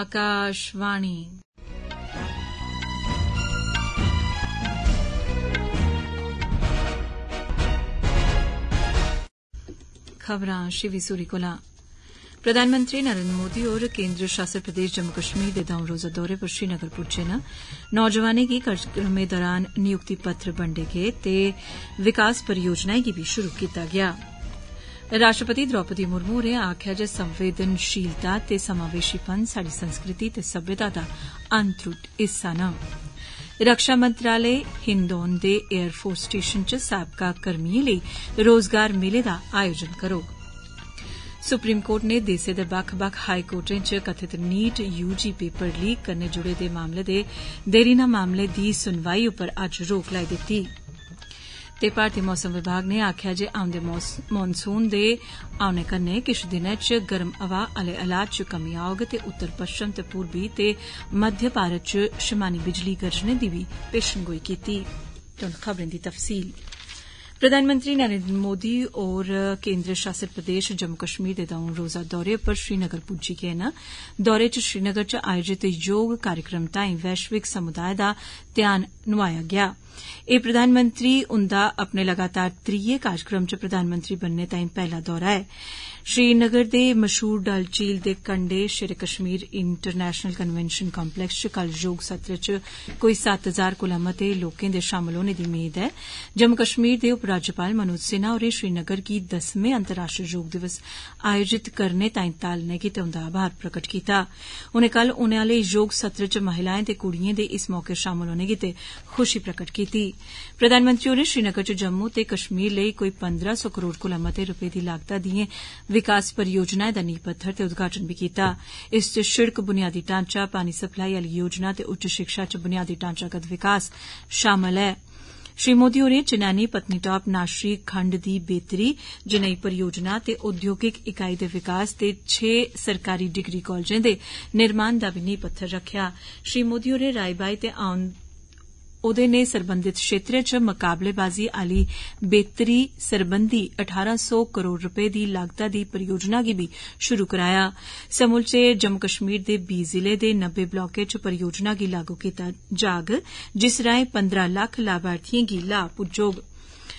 Akashvani Shivi Suri Cola प्रधानमंत्री नरेन्द्र मोदी और केन्द्र शासित प्रदेश जम्मू कश्मीर के द'ऊं रोजा दौरे पर श्रीनगर पुज्जे न नौजवानें गी कार्यक्रम दौरान नियुक्ति पत्र बंडे गए ते विकास परियोजनाएं गी भी शुरू गया है राष्ट्रपति द्रौपदी मुर्मू होरें आक्खेआ जे संवेदनशीलता ते समावेशीपन साढ़ी संस्कृति ते सभ्यता दा अनत्रुट हिस्सा न रक्षा मंत्रालय हिंदोन दे एयरफोर्स स्टेशन च साबका कर्मिएं लेई रोजगार मेले दा आयोजन करोग सुप्रीम कोर्ट ने देसे दे बक्ख बक्ख हाई कोर्टें च कथित नीट यूजी पेपर लीक कन्नै जुड़े दे मामले दे देरी ना मामले दी सुनवाई उप्पर अज्ज रोक लाई दित्ती ਤੇ ਭਾਰਤੀ ਮੌਸਮ ਵਿਭਾਗ ਨੇ ਆਖਿਆ ਜੇ ਆਉਂਦੇ ਮੌਨਸੂਨ ਦੇ ਆਉਣੇ ਕੰਨੇ ਕਿਛ ਦਿਨਾਂ ਚ ਗਰਮ ਹਵਾ ਅਲੇ ਅਲਾਜ ਚ ਕਮੀ ਆਉਗ ਤੇ ਉੱਤਰ ਪੱਛਮ ਤੇ ਪੂਰਬੀ ਤੇ ਮੱਧ ਭਾਰਤ ਚ ਸ਼ਮਾਨੀ ਬਿਜਲੀ ਗਰਜਣੇ ਦੀ ਵੀ ਪੇਸ਼ਗੋਈ ਕੀਤੀ ਤੁਹਾਨੂੰ ਖਬਰਾਂ ਦੀ ਤਫਸੀਲ प्रधानमंत्री नरेन्द्र मोदी और केन्द्र शासित प्रदेश जम्मू कश्मीर के द'ऊं रोजा दौरे पर श्रीनगर पुजी गए दौरे च श्रीनगर च आयोजित योग कार्यक्रम तांई वैश्विक समुदाय का ध्यान नुआया गया ए प्रधानमंत्री उन्दा अपने लगातार त्रीय कार्यक्रम च प्रधानमंत्री बनने तांई पहला दौरा हा ਸ਼੍ਰੀਨਗਰ ਦੇ ਮਸ਼ਹੂਰ ਡਲ ਝੀਲ ਦੇ ਕੰਡੇ Shri Kashmir international convention complex ਚ ਕੱਲ ਯੋਗ ਸੱਤਰ ਚ ਕੋਈ 7000 ਕੁਲਮਤੇ ਲੋਕਾਂ ਦੇ ਸ਼ਾਮਲ ਹੋਣ ਦੀ ਉਮੀਦ ਹੈ ਜੰਮੂ ਕਸ਼ਮੀਰ ਦੇ ਉਪ ਰਾਜਪਾਲ ਮਨੋਜ ਸਿਨਹਾ ਹੋਰੇ ਸ਼੍ਰੀਨਗਰ ਕੀ 10ਵੇਂ ਅੰਤਰਰਾਸ਼ਟਰੀ ਯੋਗ ਦਿਵਸ ਆਯੋਜਿਤ ਕਰਨੇ ਤਾਈਂ ਤਾਲ ਨੇ ਕੀ ਤੇ ਉਹਦਾ ਆਭਾਰ ਪ੍ਰਗਟ ਕੀਤਾ ਉਹਨੇ ਕੱਲ ਉਹਨਾਂ ਵਾਲੇ ਯੋਗ ਸੱਤਰ ਚ ਮਹਿਲਾਵਾਂ ਤੇ ਕੁੜੀਆਂ ਦੇ ਇਸ ਮੌਕੇ ਸ਼ਾਮਲ ਹੋਣ ਦੀ ਖੁਸ਼ੀ ਪ੍ਰਗਟ ਕੀਤੀ ਪ੍ਰਧਾਨ ਮੰਤਰੀ ਹੋਰੇ ਸ਼੍ਰੀਨਗਰ ਚ ਜੰਮੂ ਤੇ ਕਸ਼ਮੀਰ ਲਈ ਕੋਈ 1500 ਕਰੋੜ ਕੁਲਮਤੇ ਰੁਪਏ ਦੀ ਲਾਗਤ ਦੀਆਂ विकास परियोजनाएं दा नींह पत्थर ते उद्घाटन बी कीता इस च शिड़क बुनियादी ढांचा पानी सप्लाई आली योजना ते उच्च शिक्षा च बुनियादी ढांचागत विकास शामल ऐ श्री मोदी होरें चनैनी पत्नीटॉप नाशरी खंड दी बेहतरी जनई परियोजना ते औद्योगिक इकाई दे विकास ते छे सरकारी डिग्री कालजें दे निर्माण दा बी नींह पत्थर रक्खेआ श्री मोदी होरें राई बाई ते औ ओदे ने सरबंधत क्षेत्र च मकाबलेबाजी आली बेहतरी सरबंधी अठारां सौ करोड़ रपे की लागत की परियोजना गी बी शुरू कराया समूचे जम्मू कश्मीर दे बीह् जिले दे नब्बे ब्लाकें च परियोजना गी लागू कीता जाग जिस राएं पंदरां लक्ख लाभार्थिएं गी लाह पुज्जोग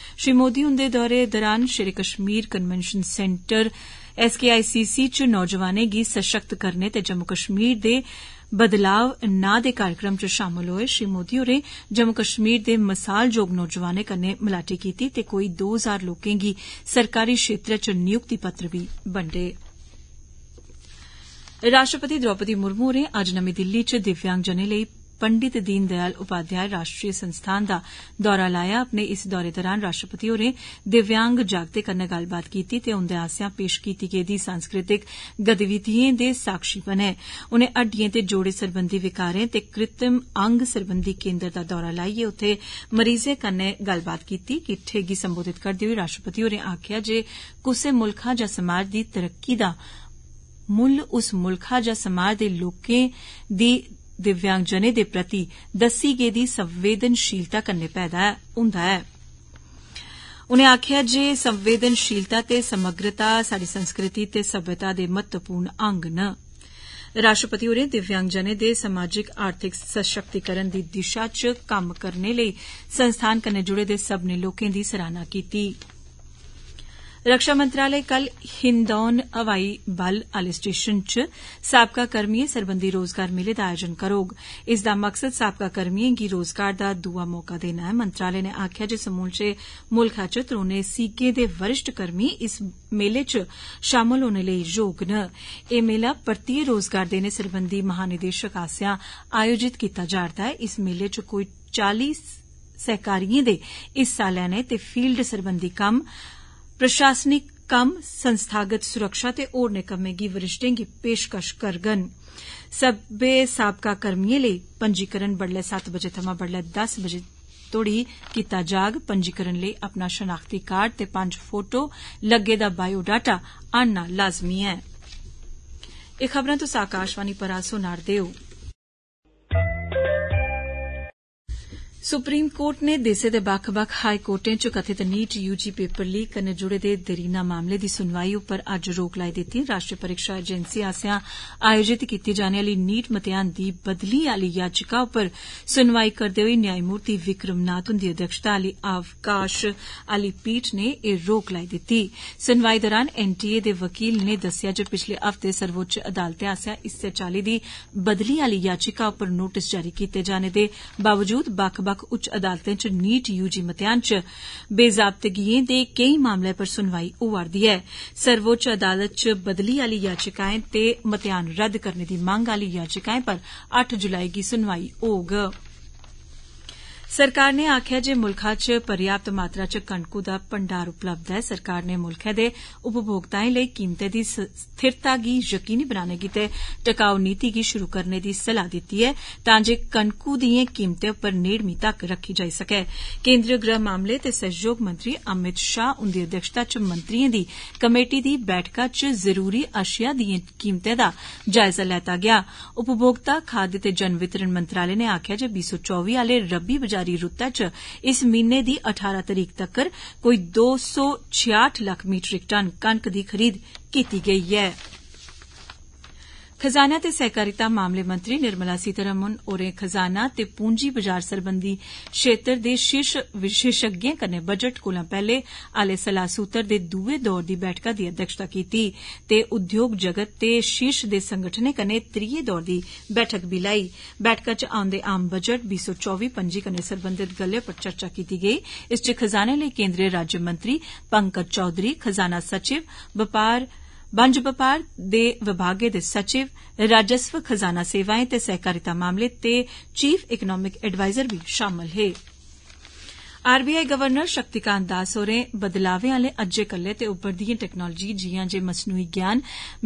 श्री मोदी हुन्दे दौरे दौरान शेरे कश्मीर कन्वेंशन सेंटर एसकेआईसीसी च नौजवानें गी सशक्त करने ते जम्मू कश्मीर दे बदलाव नां दे कार्यक्रम च शामल होए श्री मोदी होरें जम्मू कश्मीर दे मिसाल जोग नौजवानें कन्नै मलाटी कीती ते कोई दो हजार लोकें गी सरकारी क्षेत्र च नियुक्ति पत्र बी बंडे राष्ट्रपति द्रौपदी मुर्मु होरें अज्ज नमीं दिल्ली च दिव्यांग जनें लेई पंडित दीनदयाल उपाध्याय राष्ट्रीय संस्थान का दौरा लाया अपने इस दौरे दौरान राष्ट्रपति होरें दिव्यांग जागतें कन्नै गल्लबात कीती ते उन्दे आस्सेआ पेश कीती गेदी सांस्कृतिक गतिविधिएं दे साक्षी बने उनें हड्डिएं ते जोड़े सरबंधी विकारें ते कृत्रिम अंग सरबंधी केन्द्र का दौरा लाइयै उत्थे मरीजें कन्नै गल्लबात कीती किट्ठे गी संबोधित करदे होई राष्ट्रपति होरें आक्खेआ जे कुसै मुल्खै जां समाज दी तरक्की दा मुल्ल उस मुल्खै जां समाज दे लोकें दी दिव्यांगजनें दे प्रति दस्सी गेदी संवेदनशीलता कन्नै पैदा होन्दा ऐ उनें आक्खेआ जे संवेदनशीलता ते समग्रता साड़ी संस्कृति ते सम्यता दे महत्वपूर्ण अंग न राश्ट्रपति होरें दिव्यांग जनें दे समाजिक आर्थिक सशक्तिकरण दी दिशा इच कम्म करने लेई संस्थान कन्नै जुड़े दे सब्बनें लोकें दी सराहना कीत्ती रक्षा मंत्रालय कल हिंदौन हवाई बल आले स्टेशन च साबका कर्मिएं सरबंधी रोजगार मेले दा आयोजन करोग इसदा मकसद साबका कर्मिएं गी रोजगार दा दुआ मौका देना ऐ मंत्रालय ने आक्खेआ जे समूलचे मुल्खै च त्रौनें सीगें दे वरिष्ठ कर्मी इस मेले च शामल होने लेई योग न एह् मेला परतियै रोजगार देने सरबंधी महानिदेशक आस्सेआ आयोजित कीता जा'रदा ऐ इस मेले च कोई चालीस सैह्कारिएं दे हिस्सा लैने ते फील्ड सरबंधी कम्म प्रशासनिक कम्म संस्थागत सुरक्षा ते होरने कम्में दी वरिष्ठें गी पेशकश करगंन सब्बै साबका कर्मिएं लेई पंजीकरण बड्डलै सत्त बजे थमां बड्डलै दस बजे तोड़ी कीता जाग पंजीकरण लेई अपना शनाख्ती कार्ड ते पंज फोटो लग्गे दा बायोडाटा आनना लाज़मी ऐ सुप्रीम कोर्ट ने देसै दे बक्ख बक्ख हाई कोर्टे च कथित नीट यूजी पेपर लीक कन्नै जुड़े दे दरीना मामले दी सुनवाई उप्पर अज्ज रोक लाई दित्ती राष्ट्रीय परीक्षा एजेंसी आसिया आयोजित कीती जाने आली नीट म्तेहान दी बदली आली याचिका उप्पर सुनवाई करदे होई न्यायमूर्ति विक्रम नाथ हुंदी अध्यक्षता आली अवकाश आली पीठ ने ए रोक लाई दित्ती सुनवाई दौरान एनटीए दे वकील ने दस्सेआ जे पिछले हफ्ते सर्वोच्च अदालत आसिया इस्सै चाली दी बदली आली याचिका उप्पर नोटिस जारी कीते जाने दे बावजूद बक्ख बक्ख ਵੱਖ-ਵੱਖ ਉੱਚ ਅਦਾਲਤਾਂ 'ਚ ਨੀਟ ਯੂਜੀ ਮਤਿਆਂ 'ਚ ਬੇਜ਼ਾਬਤਗੀਆਂ ਦੇ ਕਈ ਮਾਮਲੇ ਪਰ ਸੁਣਵਾਈ ਉਵਰਦੀ ਹੈ ਸਰਵਉੱਚ ਅਦਾਲਤ 'ਚ ਬਦਲੀ ਵਾਲੀ ਯਾਚਿਕਾਵਾਂ ਤੇ ਮਤਿਆਂ ਰੱਦ ਕਰਨ ਦੀ ਮੰਗ ਵਾਲੀ ਯਾਚਿਕਾਵਾਂ ਪਰ 8 ਜੁਲਾਈ ਦੀ ਸੁਣਵਾਈ ਹੋਗੀ सरकार नै आक्खेआ जे मुल्खै च पर्याप्त मात्रा च कनकू दा भंडार उपलब्ध ऐ सरकार नै मुल्खै दे उपभोक्ताएं लेई कीमतें दी स्थिरता गी यकीनी बनाने गितै टिकाऊ नीति गी शुरू करने दी सलाह दित्ती ऐ तां जे कनकू दिएं कीमतें उप्पर नेड़मी तक्क रक्खी जाई सकै केन्द्री गृह मामले ते सहयोग मंत्री अमित शाह हुन्दी अध्यक्षता च मंत्रिएं दी कमेटी दी बैठका च जरूरी आशिया दिएं कीमतें दा जायजा लैता गेआ उपमोक्ता खाद्य ते जन वितरण मंत्रालय नै आक्खेआ जे बी सौ चौबी आले रब्बी बजार खरी रूतै च इस महीने दी अठारां तरीक तक्कर कोई दो सौ छेआठ लक्ख मीट्रिक टन कनक दी खरीद कीती गेई ऐ खजाना ते सैह्कारिता मामलें मंत्री निर्मला सीतारमण होरें खजाना ते पूंजी बाजार सरबंधी क्षेत्र दे शीर्श विशेषज्ञें कन्नै बजट कोला पैहले आले सलाह सूत्र दे दुए दौर दी बैठका दी अध्यक्षता कीती ते उद्योग जगत ते शीर्श दे संगठनें कन्नै त्रीए दौर दी बैठक लाई बैठका च औंदे आम बजट बी सौ चौबी पंजी कन्नै सरबंधत गल्लै पर चर्चा कीती गेई इस च खजाने लेई केन्द्री राज्यमंत्री पंकज चौधरी खजाना सचिव बपार बंज बपार दे विभागै दे सचिव राजस्व खजाना सेवाएं ते सैहकारिता मामले ते चीफ इकनामिक एडवाइजर भी शामिल हे R B I governor Shaktikanta Das होरें बदलावें आले अज्जै कल्लै ते उभरदिएं टैक्नालोजी जियां जे मसनूई ज्ञान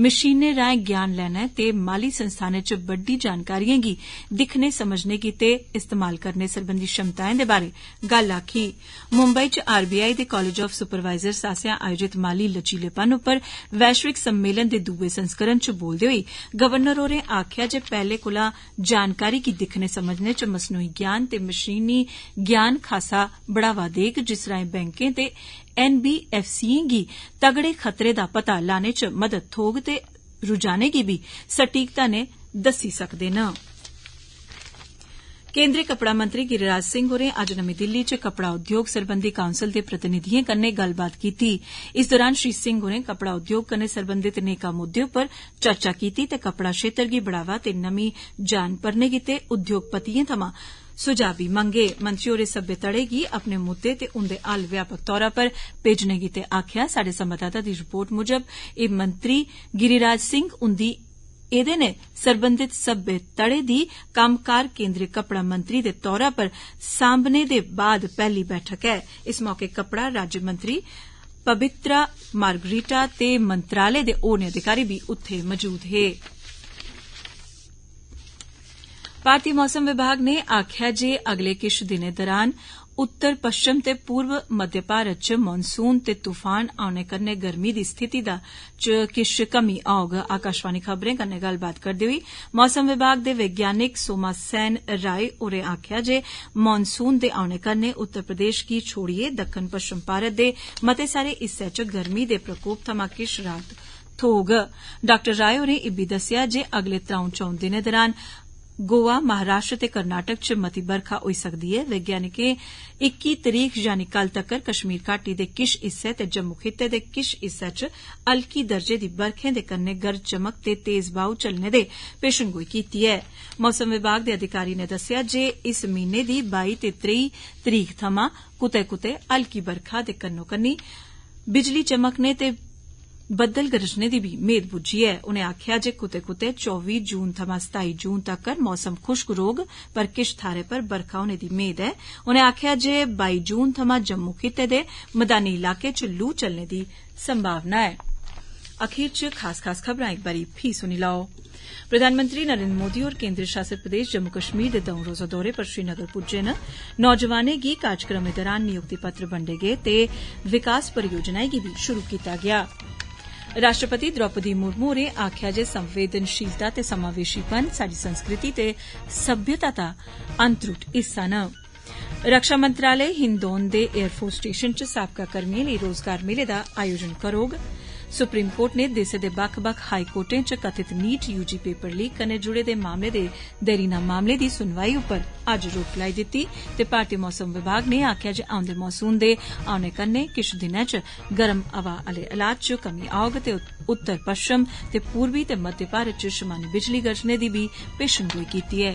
मशीनें राएं ज्ञान लैने ते माली संस्थानें च बड्डी जानकारिएं गी दिक्खने समझने गित्तै इस्तेमाल करने सरबंधी क्षमताएं दे बारै गल्ल आक्खी मुम्बई च आर बी आई दे कालेज ऑफ सुपरवाईजर आस्सेआ आयोजित माली लचीलेपन पर वैश्विक सम्मेलन दे दुए संस्करण च बोलदे होई गवर्नर होरें आक्खेआ जे पैहले कोला जानकारी गी दिक्खने समझने च मसनूई ज्ञान ते मशीनी ज्ञान खासा बढ़ावा देग जिस राएं बैंकें ते एनबीएफसीएं गी तगड़े खतरे दा पता लाने च मदद थोग ते रुझाने गी भी सटीकता ने दस्सी सकदे न केन्द्रीय कपड़ा मंत्री गिरिराज सिंह होरें अज्ज नमीं दिल्ली च कपड़ा उद्योग सरबंधी काउंसल दे प्रतिनिधिएं कन्नै गल्लबात कीती इस दौरान श्री सिंह होरें कपड़ा उद्योग कन्नै सरबंधित नेकां मुद्दे पर चर्चा कीती ते कपड़ा क्षेत्र गी बढ़ावा ते नमीं जान भरने गितै उद्योगपतिएं थमां सुझाव बी मंगे मंत्री होरें सब्बै धड़े गी अपने मुद्दे ते उन्दे हल व्यापक तौरा पर भेजने गितै आक्खेआ साढ़े संवाददाता दी रिपोर्ट मुजब ए मंत्री गिरिराज सिंह उन्दी एदे नै सरबंधित सब्बै घड़े दी कामकार केन्द्रीय कपड़ा मंत्री दे तौरा पर सांभने दे बाद पहली बैठक ऐ इस मौके कपड़ा राज्यमंत्री पवित्रा मारगीटा ते मंत्रालय दे होरने अधिकारी बी उत्थे मौजूद हे भारतीय मौसम विभाग ने आख्या जे अगले किश दिनें दौरान उत्तर पश्चिम ते पूर्व मध्य भारत च मानसून ते तूफान आने कन्नै गर्मी दी स्थिति च किश कमी औग आकाशवाणी खबरें कन्नै गल्लबात करदे होई मौसम विभाग दे वैज्ञानिक सोमासेन राय होरें आक्खेआ जे मानसून दे औने कन्नै उत्तर प्रदेश गी छोड़ियै दक्खन पश्चिम भारत दे मते सारे हिस्से च गर्मी दे प्रकोप थमां किश राहत थ्होग डॉ राय होरें इब्बी दस्सेआ जे अगले त्रौं चौं दिनें दौरान गोवा महाराष्ट्र ते कर्नाटक च मती बरखा होई सकदी ऐ वैज्ञानिकें इक्की तरीक यानि कल तक्कर कश्मीर घाटी दे किश हिस्से ते जम्मू खित्ते दे किश हिस्से च हल्की दर्जे दी बरखें दे कन्नै गरज चमक ते तेज ब्हाऊ चलने दे पेशनगोई कीती ऐ मौसम विभाग दे अधिकारी ने दस्सेआ जे इस महीने दी बाई ते त्रेई तरीक थमां कुतै कुतै हल्की बरखा दे कन्नो कन्नी बिजली चमकने ते बदल गरजने की भी मेद बुझी है उन्हें आखिया जे कुते कुते चौबी जून थमां सताई जून तक्कर मौसम खुश्क रोग पर किश थारे पर बरखा होने की मेद है उन्हें आखिया जे बई जून थमां जम्मू खिते दे मदानी इलाकें च लू चलने की संभावना लाओ प्रधानमंत्री नरेन्द्र मोदी और केन्द्र शासित प्रदेश जम्मू कश्मीर के दौं रोजा दौरे पर श्रीनगर पुजे न नौजवानें गी कार्यक्रम दौरान नियुक्ति पत्र बंडे गए ते विकास परियोजनाएं गी बी शुरू कीता गेआ राश्ट्रपति द्रौपदी मुर्मू होरें आक्खेआ जे संवेदनषीलता ते समावेषीपन साढ़ी संस्कृति ते सभ्यता दा अनत्रुट हिस्सा न रक्षा मंत्रालय हिंदौन दे एयरफोर्स स्टेषन च साबका कर्मिएं लेई रोजगार मेले दा आयोजन करोग सुप्रीम कोर्ट नै देसै दे बक्ख बक्ख हाई कोर्टे च कथित नीट यूजी पेपर लीक कन्नै जुड़े दे मामले दे देरीना मामलें दी सुनवाई उप्पर अज्ज रोक लाई दिती ते भारतीय मौसम विभाग नै आक्खेआ जे औंदे मौसम दे औने कन्नै किश दिनें च गर्म हवा आले हालात च कमी औग ते उत्तर पच्छम ते पूर्वी ते मध्य भारत च शमानी बिजली गरजने दी बी पेशनगोई कीती ऐ